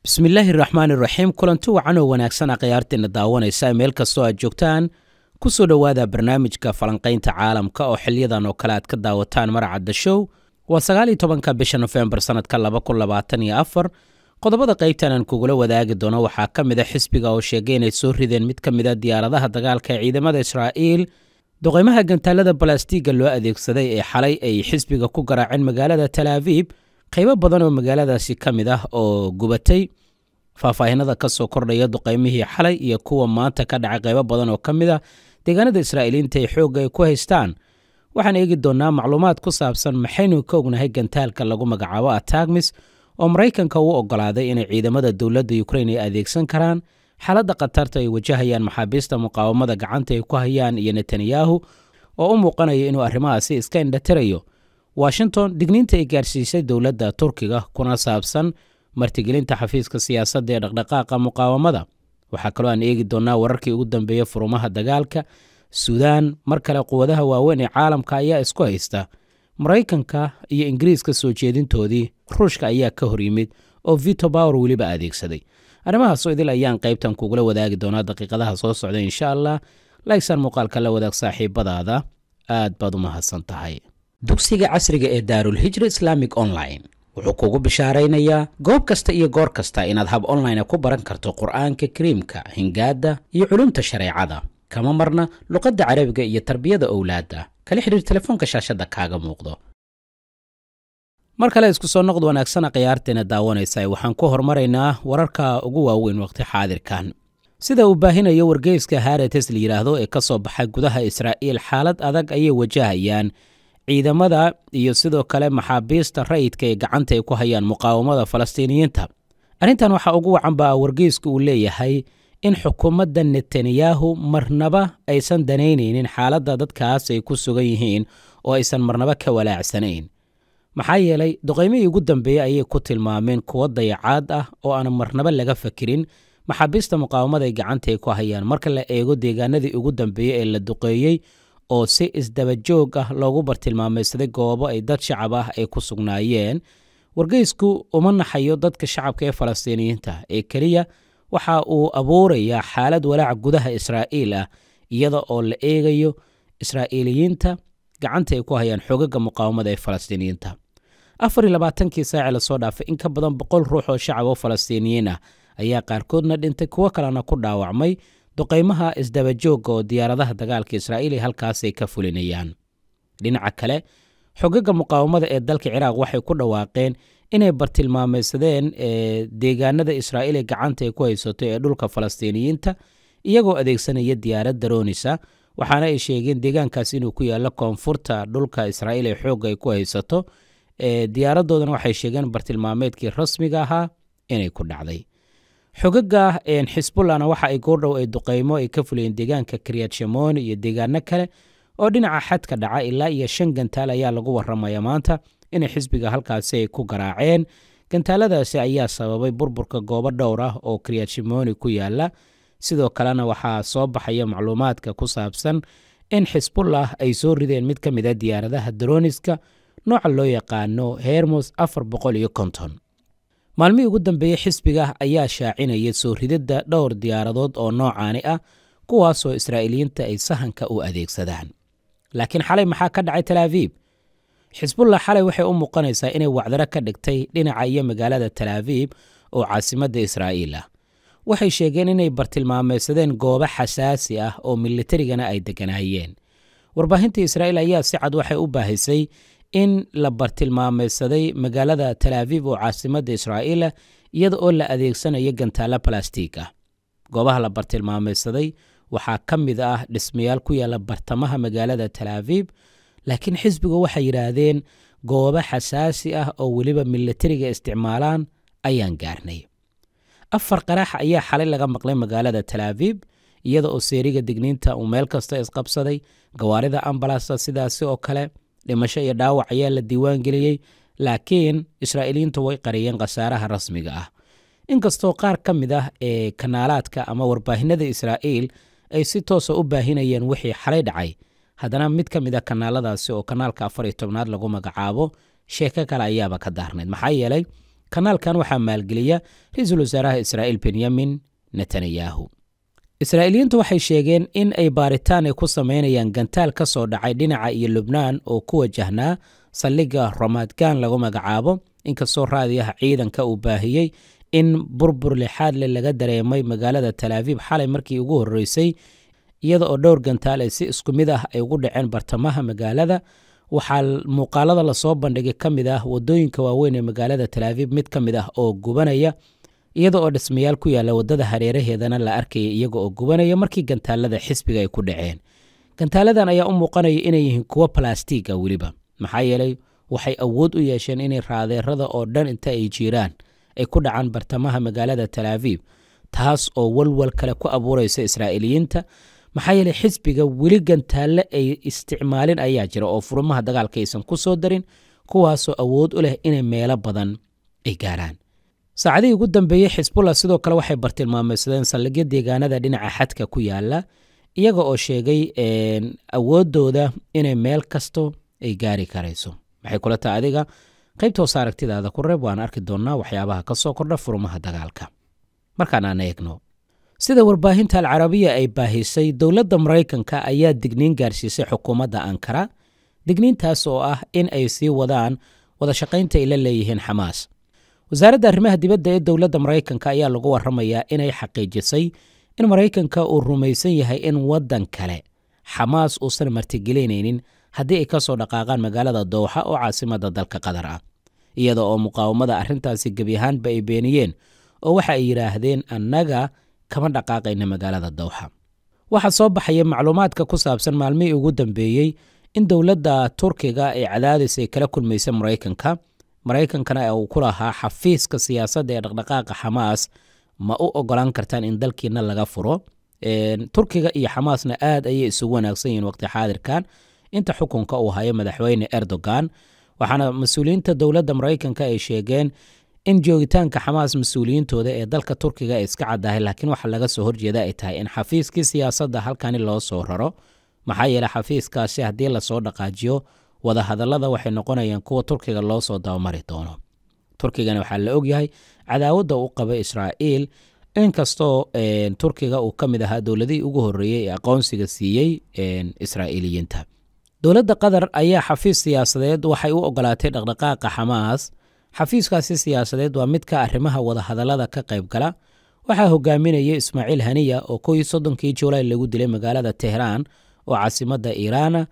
bismillaahi raxmaan iraxiim kulanti wacan oo wanaagsan a khiyaartiinna daawanaysa meel kastoo aad joogtaan ku soo dhowaada barnaamijka falanqaynta caalamka oo xiliyadan oo kale aad ka daawataan marcadda show waa sagaaliyo tobanka bisha nofembar sannadka laba kun labaatan iyo afar qodobada qaybtan aan kugula wadaagi doono waxaa ka mid a xisbiga oo sheegay inay soo rideen mid ka mid a diyaaradaha dagaalka ee ciidamada israa'iil doqeymaha gantaalada balastiiga loo adeegsaday ee xalay ay xisbiga ku garaaceen magaalada talaabib qaybo badan oo magaaladaasi ka mid ah oo gubatay faahfaahinada kasoo kordhaya duqaymihii xalay iyo kuwa maanta ka dhacay qaybo badan oo ka mid ah deegaanada israa'iiliinta ay xoogga ay ku haystaan waxaan eegi doonnaa macluumaad ku saabsan maxaynu ka ognahay gantaalka lagu magacaabo atagmis oo maraykanka uu ogolaaday inay ciidamada dowladda ukraine ay adeegsan karaan xaaladda khatarta ay wajahayaan maxaabiista muqaawamada gacanta ay ku hayaan iyo netanyahu oo u muuqanaya inuu arrimahaasi iska indhatirayo washington digniinta ay gaarsiisay dowladda turkiga kuna saabsan martigelinta xafiiska siyaasadda ee dhaqdhaqaaqa muqaawamada waxaa kaloo aan eegi doonnaa wararkii ugu dambeeya furumaha dagaalka suudaan mar kale quwadaha waaweyn ee caalamka ayaa isku haysta maraykanka iyo ingiriiska soo jeedintoodii ruushka ayaa ka hor yimid oo vito bower weliba adeegsaday arrimahaasoo idil ayaan qaybtan kugula wadaagi doonaa daqiiqadaha soo socda insha allah laagsaan muuqaalka la wadaag saaxiibadaada aad baad u mahadsan tahay dugsiga casriga ee daarulhijra islamic online wuxuu kugu bishaaraynayaa goob kasta iyo goor kasta inaad hab online ku baran karto qur'aanka kariimka hingaadda iyo culumta shareecada kama marna luqadda carabiga iyo tarbiyada owlaadda kala xidhiir telefoonka shaashadda kaaga muuqdo mar kale isku soo noqd wanaagsana khiyaarteena daawanaysa waxaan ku hormaraynaa wararka ugu waaweyn wakhti xaadirkan sida uu baahinayo wargeyska harates la yidhaahdo ee ka soo baxay gudaha israa'iil xaalad adag ayay wajahayaan ciidamada iyo sidoo kale maxaabiista rayidka ee gacanta ay ku hayaan muqaawamada falastiiniyiinta arrintan waxaa ugu wacan baa wargeyska uu leeyahay in xukuumadda netanyahu marnaba aysan danaynaynin xaaladda dadkaas ay ku sugan yihiin oo aysan marnaba ka walaacsanayn maxaa yeelay duqaymihii ugu dambeeyey ayay ku tilmaameen kuwo dayacaad ah oo aan marnaba laga fakirin maxaabiista muqaawamada ay gacanta ay ku hayaan marka la eego deegaanadii ugu dambeeyey ee la duqeeyey oo si isdabajoog ah loogu bartilmaamaysaday goobo ay dad shacab ah ay ku sugnaayeen wargeysku uma naxayo dadka shacabka ee falastiiniyiinta ee keliya waxa uu abuurayaa xaalad walaac gudaha israa'iil ah iyada oo la eegayo israa'iiliyiinta gacanta ay ku hayaan xoogaga muqaawamada ee falastiiniyiinta afar iyo labaatankii saaci lasoo dhaafay in ka badan boqol ruux oo shacab oo falastiiniyiin ah ayaa qaarkoodna dhintay kuwo kalena ku dhaawacmay duqaymaha isdabajooga oo diyaaradaha dagaalka israa'iil ay halkaasay ka fulinayaan dhinaca kale xogaga muqaawamada ee dalka ciraaq waxay ku dhawaaqeen inay bartilmaameysadeen eh, deegaanada israa'iil ee gacanta ay ku haysato ee dhulka falastiiniyiinta iyagoo adeegsanaya diyaarad daroonisa waxaana ay sheegeen deegaankaas inuu ku yaalo koonfurta dhulka israa'iil ee xoogga ay ku haysato eh, diyaaradoodana waxay sheegeen bartilmaameedkii rasmiga ahaa inay ku dhacday xogaga xisbullahna waxa ay goordhow ay duqaymo ay ka fulayeen deegaanka karyaadshamooni iyo deegaano kale oo dhinaca xadka dhaca ilaa iyo shan gantaal ayaa lagu waramaya maanta inay xisbiga halkaasi ay ku garaaceen gantaaladaasi ayaa sababay burburka goobo dhowr ah oo karyaadshamooni ku yaala sidoo kalena waxaa soo baxaya macluumaadka ku saabsan in xisbullah ay soo rideen mid ka mid a ah diyaaradaha droniska nooca loo yaqaano hermos afar boqol iyo konton maalmihii ugu dambeeyey xisbiga ayaa shaacinayay soo ridadda dhowr diyaaradood oo noocaani ah kuwaasoo israa'iiliyiinta ay sahanka u adeegsadaan laakiin xalay maxaa ka dhacay talaabiib xisbullah xalay waxay u muuqanaysaa inay wacdaro ka dhigtay dhinaca iyo magaalada talaabiib oo caasimadda israa'iil ah waxay sheegeen inay bartilmaamaysadeen goobo xasaasi ah oo militarigana ay degganaayeen warbaahinta israa'iil ayaa si cad waxay u baahisay in la bartilmaameysaday magaalada talaaviv oo caasimadda israa'iila ah, iyada oo la adeegsanayo gantaalo balastiig ah goobaha la bartilmaameysaday waxaa ka mid ah dhismayaal ku yaala bartamaha magaalada talaaviv laakiin xisbigu waxay yidhaahdeen goobo xasaasi ah oo weliba milatariga isticmaalaan ayaan gaarnay afar qarax ayaa xalay laga maqlay magaalada talaaviv iyada oo seeriga digniinta uu meel kasta isqabsaday gawaarida ambalasta sidaasi oo kale dhimasho iyo dhaawac ayaa la diiwaan geliyey laakiin israa'iiliyiintu way qariyeen khasaaraha rasmiga ah inkastoo qaar ka mid ah ee kanaalaadka ama warbaahinada israa'iil ay si toosa ah u baahinayeen wixii xalay dhacay haddana mid ka mid a ah kanaaladaasi oo kanaalka afar iyo tobnaad lagu magacaabo sheeko kale ayaaba ka daarnayd maxaa yeelay kanaalkan waxaa maalgeliya ra-iisul wasaaraha israa'iil benyamin netanyahu israa'iiliyiintu waxay sheegeen in ay baaritaan ay ku samaynayaan gantaal ka soo dhacay dhinaca iyo lubnaan oo ku wajahnaa saldhigga romaadgaan lagu magacaabo inkastoo raadiyaha ciidanka uu baahiyey in burbur lixaad le laga dareemay magaalada talaabiib xalay markii ugu horreysay iyada oo dhowr gantaal ay si isku mid ah ay ugu dhaceen bartamaha magaalada waxaa muuqaalada lasoo bandhigay ka mid ah wadooyinka waaweyn ee magaalada talaabiib mid ka mid ah oo gubanaya iyada oo dhismayaal ku yaalla waddada hareeraheedana la arkaya iyaga oo gubanaya markii gantaalada xisbiga ay ku dhaceen gantaaladan ayaa u muuqanaya inay yihiin kuwo balaastiiga ah weliba maxaa yeelay waxay awood u yeesheen inay raadeerada oo dhan inta ay jiraan ay ku dhacaan bartamaha magaalada talaaviib taas oo walwal kale ku abuureysa israa'iiliyiinta maxaa yeelay xisbiga weli gantaalle ay isticmaalin ayaa jira oo furmaha dagaalka aysan ku soo darin kuwaasoo awood u leh inay meelo badan ay gaaraan saacadihii ugu dambeeyey xisbullah sidoo kale waxay bartilmaameydsadeen saldhigyo deegaanada dhinaca xadka ku yaala iyaga oo sheegay awooddooda inay meel kasto ay gaari karayso maxay kula taha adiga qaybta hoose ah aragtidaada ku reeb waan arki doonnaa waxyaabaha ka kordha furumaha dagaalka markaan aan sida warbaahinta alcarabiya ay baahisay dowladda maraykanka ayaa digniin gaarsiisay xukuumadda ankara digniintaas oo ah in ay sii wadaan wadashaqaynta ay la leeyihiin xamaas wasaaradda arrimaha dibadda ee dowladda maraykanka ayaa lagu warramayaa inay xaqiijisay in maraykanka uu rumaysan yahay in waddan kale xamaas uusan martigelinaynin haddii ay ka soo dhaqaaqaan magaalada dowxa oo caasimadda dalka qatar ah iyada oo muqaawamada arrintaasi gebi ahaanba ay beeniyeen oo waxa ay yidhaahdeen annaga kama dhaqaaqayna magaalada dowxa waxaa soo baxaya macluumaadka ku saabsan maalmihii ugu dambeeyey in dowladda turkiga ee cadaadis ay kala kulmaysa maraykanka maraykankana ee uu ku lahaa xafiiska siyaasadda ee dhaqdhaqaaqa xamaas ma u ogolaan kartaan in dalkiina laga furo turkiga iyo xamaasna aad ayay isu wanaagsan yihiin waqti xaadirkan inta xukunka uu hayo madaxweyne erdogan waxaana mas-uuliyiinta dowladda maraykanka ay sheegeen in joogitaanka xamaas mas-uuliyiintooda ee dalka turkiga ay iska caddahay laakiin waxaa laga soo horjeeda ay tahay in xafiiskii siyaasadda halkani loo soo raro maxaa yeeley xafiiskaasi haddii lasoo dhaqaajiyo wadahadallada waxay noqonayaan kuwa turkiga loo soo dabamari doono turkigana waxaa la ogyahay cadaawadda u qaba israa'iil inkastoo turkiga uu ka mid ahaa dowladihii ugu horreeyey ee aqoonsiga siiyey israa'iiliyiinta dowladda qatar ayaa xafiis siyaasadeed waxay u ogolaatay dhaqdhaqaaqa xamaas xafiiskaasi siyaasadeed waa mid ka arrimaha wadahadallada ka qayb gala waxaa hogaaminaya ismaaciil haniya oo kowii soddonkii julaay lagu dilay magaalada tehraan oo caasimadda iiraana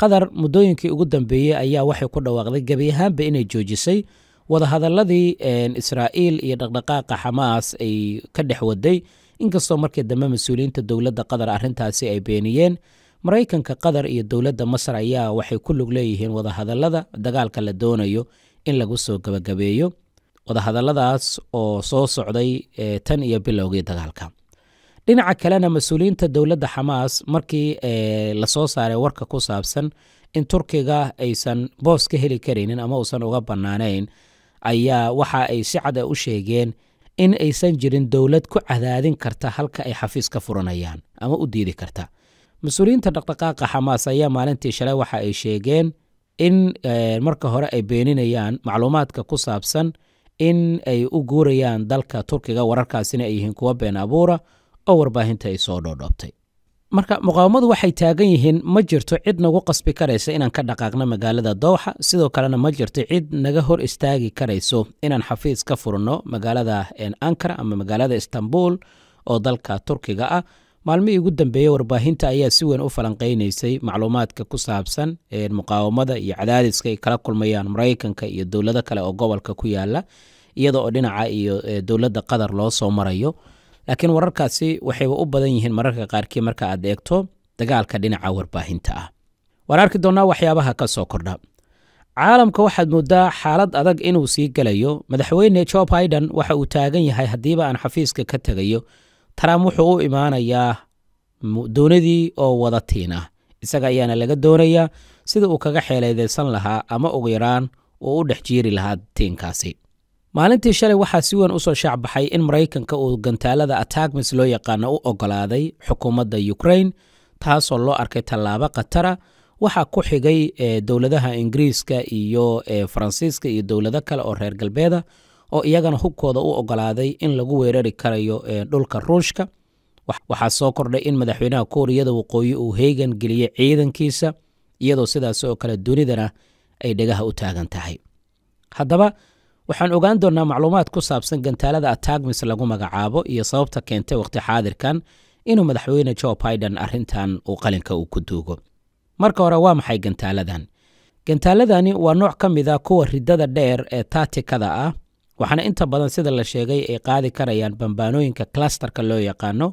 qatar muddooyinkii ugu dambeeyey ayaa waxay ku dhawaaqday gebi ahaanba inay joojisay wadahadaladii israa'iil iyo dhaqdhaqaaqa xamaas ay ka dhex waday inkastoo markii dambe mas-uuliyiinta dowladda qatar arintaasi ay beeniyeen maraykanka qatar iyo dowladda masar ayaa waxay ku lug leeyihiin wadahadalada dagaalka la doonayo in lagu soo gabagabeeyo wadahadaladaas oo soo socday tan iyo bilowgii dagaalka dhinaca kalena mas-uuliyiinta dowladda xamaas markii eh, lasoo saaray warka ku saabsan in turkiga aysan boos ka heli karaynin ama uusan uga bannaanayn ayaa waxa ay si cad u sheegeen in aysan jirin dowlad ku cadaadin karta halka ay xafiis ka furanayaan ama u diidi karta mas-uuliyiinta dhaqdhaqaaqa xamaas ayaa maalintii shale waxa ay sheegeen in eh, marka hore ay beeninayaan macluumaadka ku saabsan in ay u guurayaan dalka turkiga wararkaasina ay yihiin kuwa been abuura oo warbaahinta ay soo dhoodhoobtay marka muqaawamadu waxay taagan yihiin ma jirto cid nagu qasbi karaysa inaan ka dhaqaaqno magaalada dowxa sidoo kalena ma jirto cid naga hor istaagi karayso inaan xafiis ka furno magaalada ankara ama magaalada istanbul oo dalka turkiga ah maalmihii ugu dambeeyey warbaahinta ayaa si weyn u falanqaynaysay macluumaadka ku saabsan muqaawamada iyo cadaadiska ay kala kulmayaan maraykanka iyo dowlado kale oo gobolka ku yaala iyada oo dhinaca iyo dowladda qatar loo soo marayo laakiin wararkaasi waxayba u badan yihiin mararka qaarkii marka aad eegto dagaalka dhinaca warbaahinta ah waan arki doonnaa waxyaabaha ka soo kordha caalamka waxaad moodaa xaalad adag inuu sii gelayo madaxweyne jo biden waxa uu taagan yahay haddiiba aan xafiiska ka tegayo trump wuxuu u imaanayaa doonadii oo wada ah isaga ayaana laga doonayaa sida uu kaga xeeleydaysan lahaa ama ugu yaraan uu u dhex jiiri lahaa tiinkaasi maalintii shalay waxaa si weyn usoo shaacbaxay in maraykanka uu gantaalada atagmis loo yaqaano u ogolaaday xukuumadda ukrain taasoo loo arkay tallaabo khatara waxaa ku xigay dowladaha ingiriiska iyo faransiiska iyo dowlado kale oo reer galbeeda oo iyagana hubkooda u ogolaaday in lagu weerari karayo dhulka ruushka waxaa soo kordhay in madaxweynaha kooriyada waqooyi uu heegan geliyey ciidankiisa iyadoo sidaas oo kale dunidana ay dhegaha u taagan tahay haddaba waxaan ogaan doonaa macluumaad ku saabsan gantaalada atagmis lagu magacaabo iyo sababta keentay wakhti xaadirkan inuu madaxweyne jo biden arrintan uu qalinka uu ku duugo marka hore waa maxay gantaaladan gantaaladani waa nooc ka mid a ah kuwa riddada dheer ee taatikada ah waxaana inta badan sida la sheegay ay qaadi karayaan bambaanooyinka klasterka loo yaqaano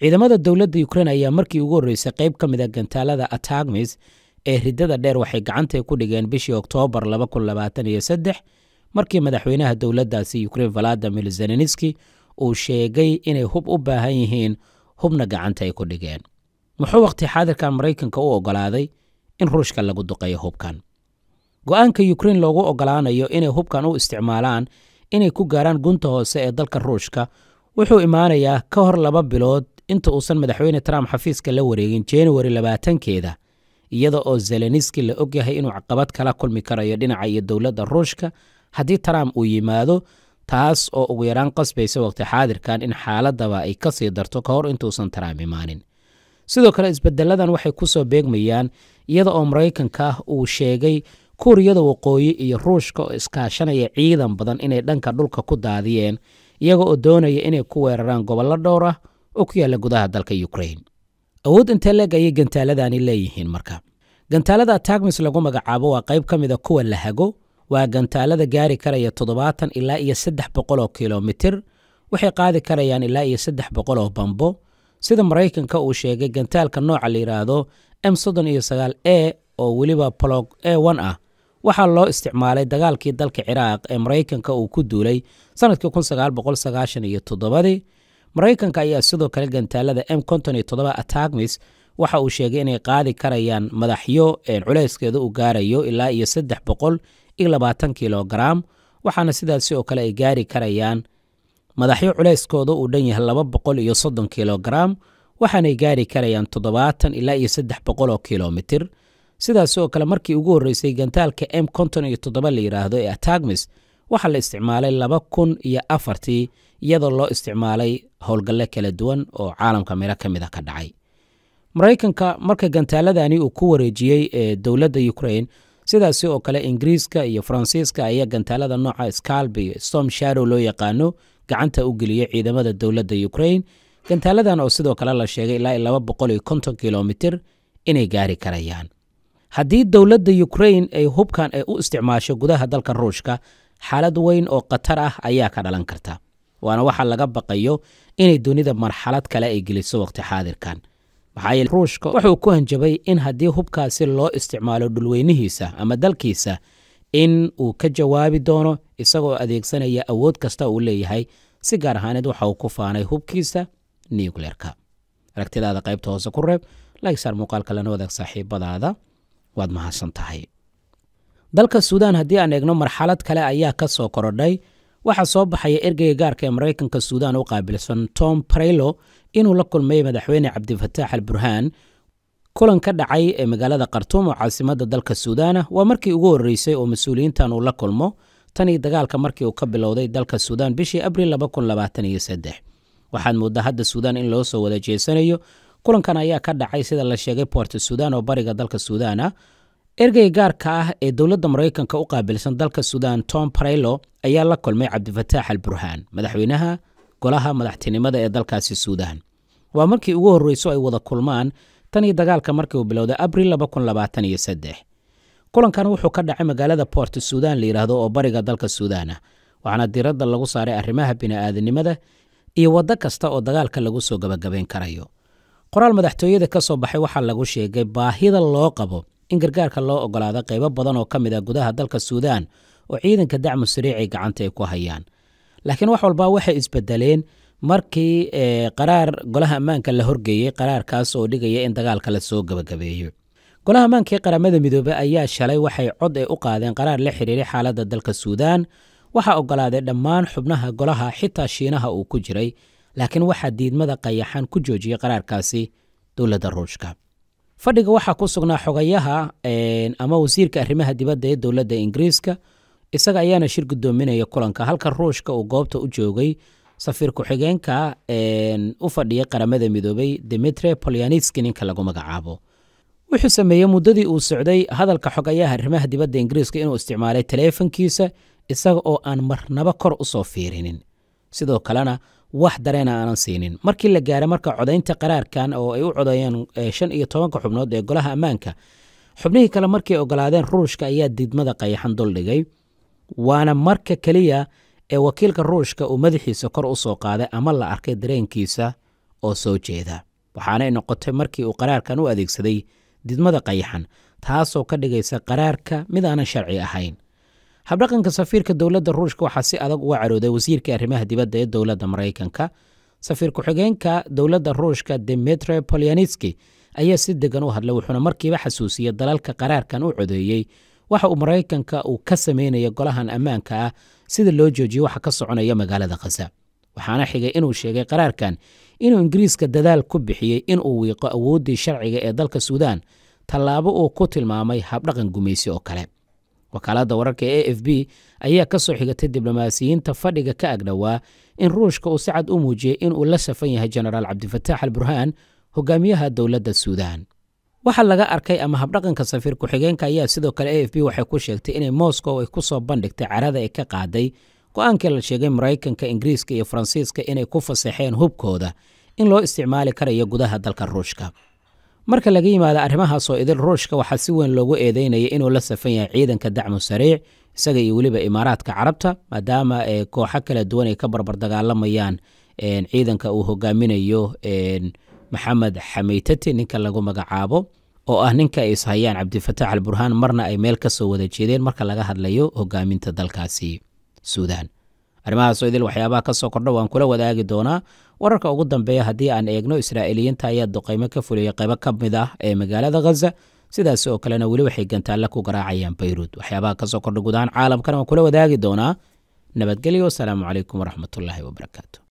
ciidamada dowladda ukrein ayaa markii ugu horreysay qayb ka mid a ah gantaalada atagmis ee riddada dheer waxay gacantay ku dhigeen bishii oktoobar iyo markii madaxweynaha dowladdaasi ukrein valadimir zelenski uu sheegay inay hub u baahan yihiin hubna gacanta ay ku dhigeen muxuu wakhti xaadirkan maraykanka u oggolaaday in ruushka lagu duqeeyo hubkan go'aanka ukrein loogu oggolaanayo inay hubkan u isticmaalaan inay ku gaaraan gunta hoose ee dalka ruushka wuxuu imaanayaa ka hor laba bilood inta uusan madaxweyne trump xafiiska la wareegin januari labaatankeeda iyada oo zelenski la og yahay inuu caqabad kala kulmi karayo dhinaca iyo dowladda ruushka haddii trump uu yimaado taas oo ugu yaraan qasbaysa waqti xaadirkan in xaaladaba ay ka sii darto ka hor intuusan trump imaanin sidoo kale isbedeladan waxay ku soo beegmayaan iyada oo maraykanka ah uu sheegay kuuriyada waqooyi iyo ruushka oo iskaashanaya ciidan badan inay dhanka dhulka ku daadiyeen iyaga oo doonaya inay ku weeraraan gobollo dhowr ah oo ku yaalla gudaha dalka ukrain awood intee leeg ayay gantaaladani leeyihiin marka gantaalada atagmis lagu magacaabo waa qayb ka mid a kuwa la hago waa gantaalada gaari karaya toddobaatan ilaa iyo saddex boqol oo kilomitir waxay qaadi karayaan ilaa iyo saddex boqol oo bambo sida maraykanka uu sheegay gantaalka nooca la yidhaahdo m soddon iyo sagaal e oo weliba plog e one ah waxaa loo isticmaalay dagaalkii dalka ciraaq ee maraykanka uu ku duulay sanadkii kun sagaal boqol sagaashan iyo toddobadii maraykanka ayaa sidoo kale gantaalada m konton iyo toddoba atagmis waxa uu sheegay inay qaadi karayaan madaxyo culayskeeda u gaarayo ilaa iyo saddex boqol iyo labaatan kilogaraam waxaana sidaasi oo kale ay gaari karayaan madaxyo culayskooda uu dhan yahay laba boqol iyo soddon kilogaraam waxaanay gaari karayaan toddobaatan ilaa iyo saddex boqol oo kilomitir sidaasi oo kale markii ugu horreysay gantaalka m konton iyo toddoba la yidhaahdo ee atagmis waxaa la isticmaalay laba kun iyo afartii iyadoo loo isticmaalay howlgalle kala duwan oo caalamka miro ka mid ah ka dhacay maraykanka marka gantaaladani uu ku wareejiyey ee dowladda ukrain sidaasi oo kale ingiriiska iyo faransiiska ayaa gantaalada nooca scalbi iyo storm shadow loo yaqaano gacanta u geliya ciidamada dowladda ukrain gantaaladan oo sidoo kale la sheegay ilaa laba boqol iyo konton kilomitir inay gaari karayaan haddii dowladda ukrain ay hubkan ay u isticmaasho gudaha dalka ruushka xaalad weyn oo khatar ah ayaa ka dhalan karta waana waxaa laga baqayo inay dunida marxalad kale ay geliso waqti xaadirkan maxaa ruushka wuxuu ku hanjabay in haddii hubkaasi loo isticmaalo dhulweynihiisa ama dalkiisa in uu ka jawaabi doono isagoo adeegsanaya awood kasta uu leeyahay si gaar ahaaneed waxa uu ku faanay hubkiisa nukleerka aragtidaada qaybta hoose ku reeb lagsaar muuqaalka lana wadaag saaxiibadaada waad mahadsan tahay dalka suudaan haddii aan eegno marxalad kale ayaa ka soo korodhay waxaa soo baxaya ergeyga gaarka ee maraykanka suudaan u qaabilsan tom praylo inuu la kulmay madaxweyne cabdifatax al burhaan kulan ka dhacay ee magaalada khartuum oo caasimadda dalka suudaana ah. waa markii ugu horreysay oo mas-uuliyiintan uu la kulmo tan dagaalka markii uu ka bilowday dalka suudaan bishii abril waxaad mooddaa hadda suudaan in loo soo wada jeesanayo kulankan ayaa ka dhacay sida la sheegay boorto suudaan oo bariga dalka suudaana ah ergey gaarka ah ee dowladda maraykanka u qaabilsan dalka sudan tom paraylo ayaa la kulmay cabdifatax al burhaan madaxweynaha golaha madaxtinimada ee dalkaasi suudaan waa markii ugu horreyso ay wada kulmaan tan iyo dagaalka markii uu bilowday abril kulankan wuxuu ka dhacay magaalada boort suudaan la yidhaahdo oo bariga dalka suudaana waxaana diradda lagu saaray arrimaha bini'aadanimada iyo waddo kasta oo dagaalka lagu soo gabagabayn karayo qoraal madaxtooyada ka soo baxay waxaa lagu sheegay baahida loo qabo in gargaarka loo ogolaado qaybo badan oo ka mid a ah gudaha dalka suudaan oo ciidanka dacmu sariicay gacanta ay ku hayaan laakiin wax walba waxay isbedeleen markii eh, qaraar golaha ammaanka la horgeeyey qaraarkaas oo dhigaya in dagaalka la soo gebagabeeyo golaha ammaankii qaramada midoobe ayaa shalay waxay cod ay u qaadeen qaraar la xiriiray xaaladda dalka suudaan waxaa ogolaaday dhammaan xubnaha golaha xitaa shiinaha uu ku jiray laakiin waxaa diidmada qayaxan ku joojiyey qaraarkaasi dowladda ruushka fadhiga waxaa ku sugnaa xogayaha ama wasiirka arrimaha dibadda ee dowladda ingiriiska isaga ayaana shir gudoominaya kulanka halka ruushka uu goobta u joogay safiir ku-xigeenka u fadhiya qaramada midoobay dmitre polyanitski ninka lagu magacaabo wuxuu sameeyey muddadii uu socday hadalka xogayaha arrimaha dibadda ingiriiska inuu isticmaalay taleefankiisa isaga oo aan marnaba kor u soo fiirinin sidoo kalena wax dareena aanan siinin markii la gaaray marka codaynta qaraarkan oo ay u codeeyeen eh, shan iyo tobanka xubnood ee golaha ammaanka xubnihii kale markay ogolaadeen ruushka ayaa didmada qayaxan duldhigay waana marka keliya ee wakiilka ruushka uu madaxiisa kor u soo qaaday ama la arkay dareenkiisa oo soo jeeda waxaanay noqotay markii uu qaraarkan u adeegsaday didmada qayaxan taasoo ka dhigaysa qaraarka mid aanan sharci ahayn habdhaqanka safiirka dowladda ruushka waxaa si adag uga carooday wasiirka arrimaha dibadda ee dowladda maraykanka safiir ku-xigeenka dowladda ruushka demetri polyanitski ayaa si degan u hadlay wuxuuna markiiba xasuusiyey dalalka qaraarkan u codeeyey waxa uu maraykanka uu ka sameynaya golahan ammaanka ah sida loo joojiyey waxa ka soconaya magaalada khasa waxaana xigay inuu sheegay qaraarkan inuu ingiriiska dadaal ku bixiyey inuu wiiqo awooddii sharciga ee dalka suudaan tallaabo uu ku tilmaamay habdhaqan gumaysi oo kale wakaalada wararka ee a f b ayaa ka soo xigata diblomaasiyiinta fadhiga ka ag dhowaa in ruushka uu si cad u muujiyey inuu la safan yahay jenaraal cabdifataax al burhaan hogaamiyaha dowladda suudaan waxaa laga arkay ama habdhaqanka safiir ku-xigeenka ayaa sidoo kale a f b waxay ku sheegtay inay moscow ay ku soo bandhigtay carada ay ka qaaday go-aankii la sheegay maraykanka ingiriiska iyo faransiiska inay ku fasaxeen hubkooda in loo isticmaali karayo gudaha dalka ruushka marka laga yimaado arrimahaasoo idil ruushka waxaa si weyn loogu eedeynaya inuu la safan yahay ciidanka dacmu sariic isaga iyo weliba imaaraadka carabta maadaama eh, kooxo kala duwan ay ka barbar dagaalamayaan eh, ciidanka uu hogaaminayo eh, maxamed xameytati ninka lagu magacaabo oo ah ninka ay ishayaan cabdifataax al burhaan marna ay meel kasoo wada jeedeen marka laga hadlayo hogaaminta dalkaasi suudaan arrimahaasoo idil waxyaabaha ka soo kordha waan kula wadaagi doonaa wararka ugu dambeeya haddii aan eegno israa'iiliyiinta ayaa duqaymo ka fuliyay qaybo ka mid ah ee magaalada khaza sidaasi oo kalena weli waxay gantaalla ku garaacayaan bayruud waxyaabaha kasoo kordha guud caalamkana waan kula wadaagi doonaa nabadgelyo wasalaamu calaykum waraxmatullaahi wabarakaatu